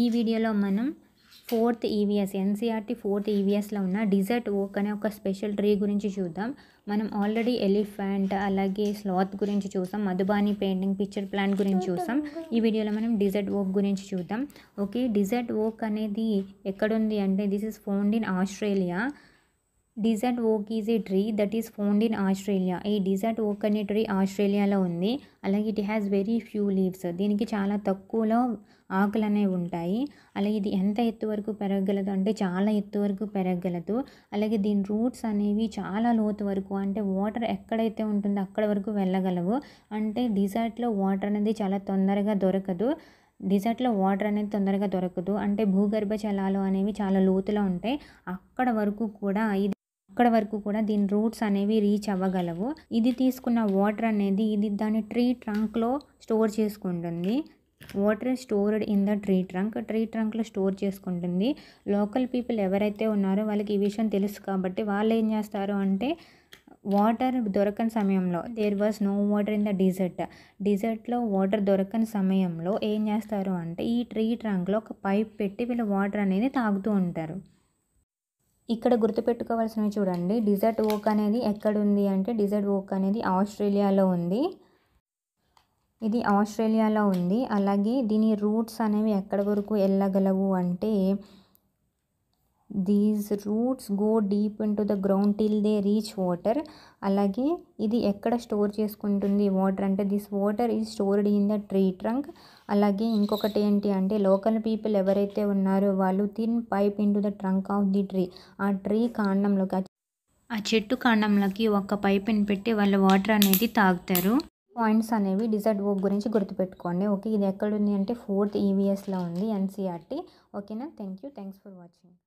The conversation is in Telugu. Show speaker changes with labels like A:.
A: ఈ వీడియోలో మనం fourth EVS e NCERT e fourth ఈవీఎస్లో e ఉన్న డిజర్ట్ ఓక్ అనే ఒక స్పెషల్ ట్రీ గురించి చూద్దాం మనం ఆల్రెడీ ఎలిఫెంట్ అలాగే స్లాత్ గురించి చూసాం మధుబాని పెయింటింగ్ పిక్చర్ ప్లాంట్ గురించి చూసాం ఈ వీడియోలో మనం డిజర్ట్ ఓక్ గురించి చూద్దాం ఓకే డిజర్ట్ ఓక్ అనేది ఎక్కడుంది అంటే this is found in Australia desert oak is a tree that is found in Australia ఈ డిజర్ట్ ఓక్ అనే ట్రీ ఆస్ట్రేలియాలో ఉంది అలాగే it has very few leaves దీనికి చాలా తక్కువలో ఆకులు అనేవి ఉంటాయి అలాగే ఇది ఎంత ఎత్తు వరకు పెరగలదు అంటే చాలా ఎత్తు వరకు పెరగలదు అలాగే దీని రూట్స్ అనేవి చాలా లోతు వరకు అంటే వాటర్ ఎక్కడైతే ఉంటుందో అక్కడ వరకు వెళ్ళగలవు అంటే డిజర్ట్లో వాటర్ అనేది చాలా తొందరగా దొరకదు డిజర్ట్లో వాటర్ అనేది తొందరగా దొరకదు అంటే భూగర్భ జలాలు అనేవి చాలా లోతులో ఉంటాయి అక్కడ వరకు కూడా ఇది అక్కడ వరకు కూడా దీని రూట్స్ అనేవి రీచ్ అవ్వగలవు ఇది తీసుకున్న వాటర్ అనేది ఇది దాని ట్రీ ట్రంక్లో స్టోర్ చేసుకుంటుంది water stored in the tree trunk tree ట్రంక్లో స్టోర్ చేసుకుంటుంది లోకల్ పీపుల్ ఎవరైతే ఉన్నారో వాళ్ళకి ఈ విషయం తెలుసు కాబట్టి వాళ్ళు ఏం చేస్తారు అంటే వాటర్ దొరకని సమయంలో there was no water in the desert డిజర్ట్లో వాటర్ దొరకని సమయంలో ఏం చేస్తారు అంటే ఈ ట్రీ ట్రంక్లో ఒక పైప్ పెట్టి వీళ్ళు వాటర్ అనేది తాగుతూ ఉంటారు ఇక్కడ గుర్తుపెట్టుకోవాల్సినవి చూడండి డిజర్ట్ ఓక్ అనేది ఎక్కడ ఉంది అంటే డిజర్ట్ ఓక్ అనేది ఆస్ట్రేలియాలో ఉంది ఇది ఆస్ట్రేలియాలో ఉంది అలాగే దీని రూట్స్ అనేవి ఎక్కడ వరకు వెళ్ళగలవు అంటే these roots go deep into the ground till they reach water అలాగే ఇది ఎక్కడ స్టోర్ చేసుకుంటుంది వాటర్ అంటే this water is stored in the tree trunk అలాగే ఇంకొకటి ఏంటి అంటే లోకల్ పీపుల్ ఎవరైతే ఉన్నారో వాళ్ళు thin pipe into the trunk of the tree ఆ ట్రీ కాండంలోకి ఆ చెట్టు కాండంలోకి ఒక పైప్ని పెట్టి వాళ్ళు వాటర్ అనేది తాగుతారు పాయింట్స్ అనేవి డిజర్ట్ బుక్ గురించి గుర్తుపెట్టుకోండి ఓకే ఇది ఎక్కడుంది అంటే ఫోర్త్ ఈవీఎస్లో e ఉంది ఎన్సీఆర్టీ ఓకేనా thank you thanks for watching